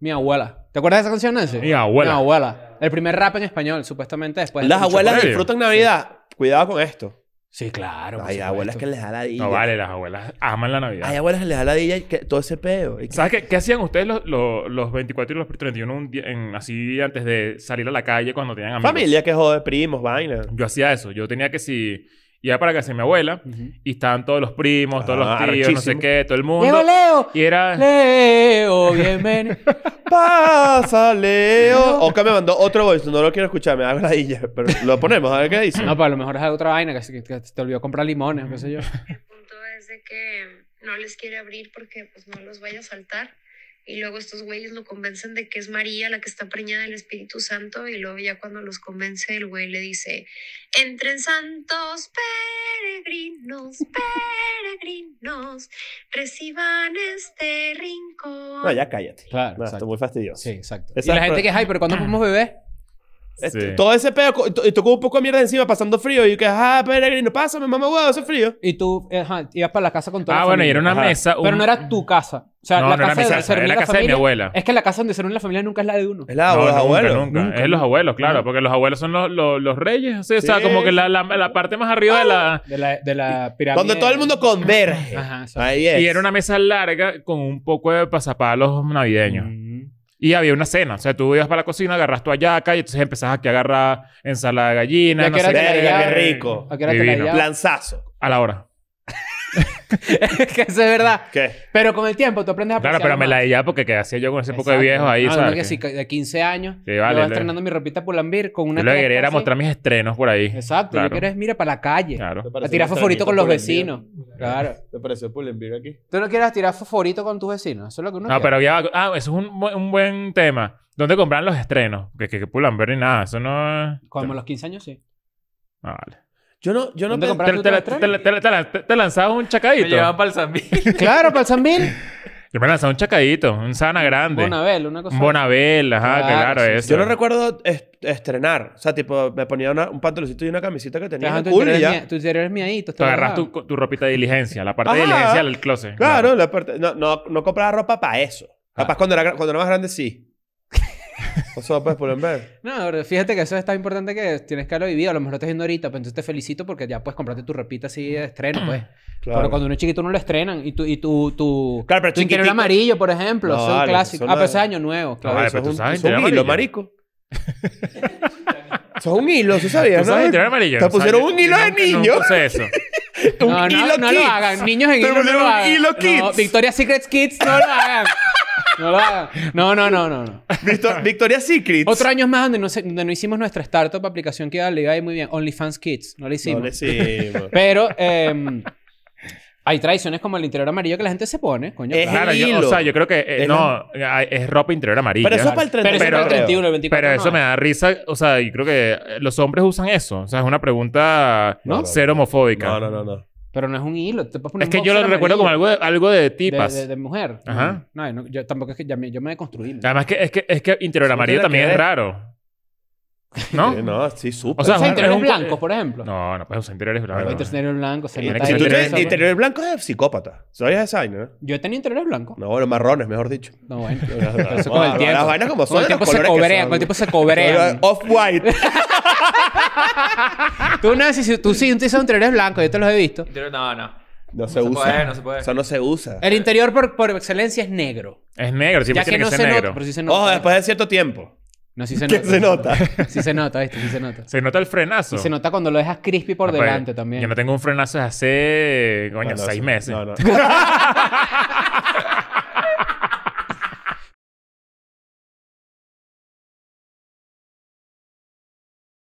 Mi abuela. ¿Te acuerdas de esa canción, Nancy? Mi abuela. Mi abuela. El primer rap en español, supuestamente después. Las abuelas disfrutan Navidad. Cuidado con esto. Sí, claro. Hay abuelas que les da la dilla. No vale, las abuelas aman la Navidad. Hay abuelas que les da la dilla y que, todo ese pedo. ¿Sabes qué, qué hacían ustedes los, los, 24 y los 31 así antes de salir a la calle cuando tenían amigos? Familia que jode, primos, vainas. Yo hacía eso. Yo tenía que si... Y era para que de mi abuela. Y estaban todos los primos, todos los ah, tíos, no sé qué, todo el mundo. Leo, Leo. Y era... Leo, bienvenido. Pasa, Leo. oscar me mandó otro voice. No lo quiero escuchar. Me hago la hija Pero lo ponemos, a ver qué dice. No, para a lo mejor es otra vaina. Que, se te olvidó comprar limones, qué sé yo. El punto es de que no les quiere abrir porque pues no los vaya a saltar y luego estos güeyes lo convencen de que es María la que está preñada del Espíritu Santo y luego ya cuando los convence el güey le dice, entren santos peregrinos, peregrinos, reciban este rincón. No, ya cállate. Claro, Esto es muy fastidioso. Sí, exacto. y la gente que ay, pero cuando fuimos ah. bebé Todo ese pedo, y tocó un poco de mierda encima pasando frío. Y que, ah, peregrino, pásame, mamá, huevo, hace frío. Y tú, ibas para la casa con todo. Ah, bueno, y era una mesa. Pero no era tu casa. O sea, la, casa de, la, mi abuela. Es que la casa donde se reúne la familia nunca es la de uno. Es la de los abuelos. Es los abuelos, claro, porque los abuelos son los, reyes. O sea, como que la, la, parte más arriba de, la, ah, de, la pirámide. Donde todo el mundo converge. Y era una mesa larga con un poco de pasapalos navideños. Mm. Y había una cena. O sea, tú ibas para la cocina, agarras tu ayaca y entonces empezás aquí a agarrar ensalada de gallina. No sé qué, qué rico. la Lanzazo. A la hora. que eso es verdad. ¿Qué? Pero con el tiempo tú aprendes a Claro, pero me la di ya porque quedé hacía yo con ese poco de viejo ahí, ah, no, que sí, de 15 años. yo vale, estrenando mi ropita Pulambir con una... Yo lo que quería era mostrar mis estrenos por ahí. Exacto. lo Yo quiero es, mira, para la calle. Claro. A tirar fosforito con los vecinos. Claro. ¿Te pareció Pulambir aquí? Tú no quieres tirar favorito con tus vecinos. Eso es lo que uno No, pero ya... Ah, eso es un, un buen tema. ¿Dónde compran los estrenos? Que, que, que ni nada. Eso no... Como los 15 años, sí. Ah, vale. Yo no, yo no te, te, te, lanzabas un chacadito. Me llevaban para el Sanvil. claro, para el Sanvil. Yo me lanzaba un chacadito, un sana grande. Bonabel, una cosa. Un Bonabel, ajá, claro, eso. Yo no recuerdo estrenar. O sea, tipo, me ponía un pantaloncito y una camisita que tenía. tú, eres tú eres miadito. Te agarras tu, ropita de diligencia, la parte de diligencia del closet. Claro, la parte. No, no, no compraba ropa para eso. Ah. Capaz cuando era, cuando era más grande sí. Eso pues, puedes ver. No, fíjate que eso es tan importante que tienes que haberlo vivido. A lo mejor lo estás viendo ahorita, pero pues, entonces te felicito porque ya puedes comprarte tu repita así de estreno, pues. Claro. Pero cuando uno es chiquito no lo estrenan. Y tu, y tu, tu, claro, pero interior amarillo, por ejemplo. es un clásico. Ah, pero ese año nuevo. Claro, no, vale, pero un, hilo, marico. son es un hilo, sabías? Te pusieron un hilo de niño. No, eso. un hilo no, no lo hagan. Niños en hilo no lo un hilo kids. Victoria's Secret Kids no lo hagan. No No, no, no, no. Victoria's Secrets. Otro año más donde no, se- hicimos nuestra startup aplicación que iba a ligar muy bien. OnlyFans Kids. No la hicimos. No Pero em, hay tradiciones como el interior amarillo que la gente se pone, coño. Es claro, o sea, yo creo que... Eh, no, es ropa interior amarilla. Pero eso es para el 31, el 24. Pero eso me da risa. O sea, yo creo que los hombres usan eso. O sea, es una pregunta ¿No? homofóbica. No, no, no, no. Pero no es un hilo. Te es que yo lo recuerdo como algo de, algo de tipas. De, mujer. Ajá. Mm. No, yo tampoco es que ya me, yo me he construido. Además que, es que, es que interior amarillo también es raro. ¿No? Sí, no, sí, súper. O sea, interiores un... blancos, eh, por ejemplo. No, no pues interiores blancos. Interior interiores blancos. interiores, blancos es psicópata. Soy designer. Yo he tenido interiores blancos. No, los marrones, mejor dicho. No, bueno. eso con el tiempo. Las vainas como son. Con el tiempo se cobrea Con el tiempo se cobrean. Off-white. tú, si tú sí, un tizón interior es blanco, yo te los he visto. No, no. No se, usa. puede, se Eso no se usa. El interior por, excelencia es negro. Es negro, siempre tiene no que se ser nota, negro. Ojo, después de cierto tiempo. No, sí se nota. se nota? Sí se nota, ¿viste? Sí se nota. Se nota el frenazo. Y se nota cuando lo dejas crispy por delante también. Yo no tengo un frenazo desde hace, coño, seis meses.